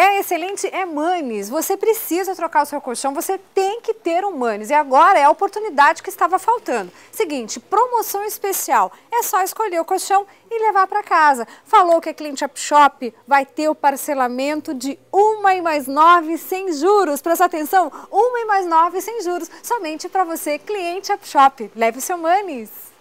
É excelente, é Manes. Você precisa trocar o seu colchão, você tem que ter um Manes. E agora é a oportunidade que estava faltando. Seguinte, promoção especial. É só escolher o colchão e levar para casa. Falou que é cliente Up Shop, vai ter o parcelamento de uma e mais nove sem juros. Presta atenção, uma e mais nove sem juros, somente para você, cliente Up Shop. Leve o seu Manes.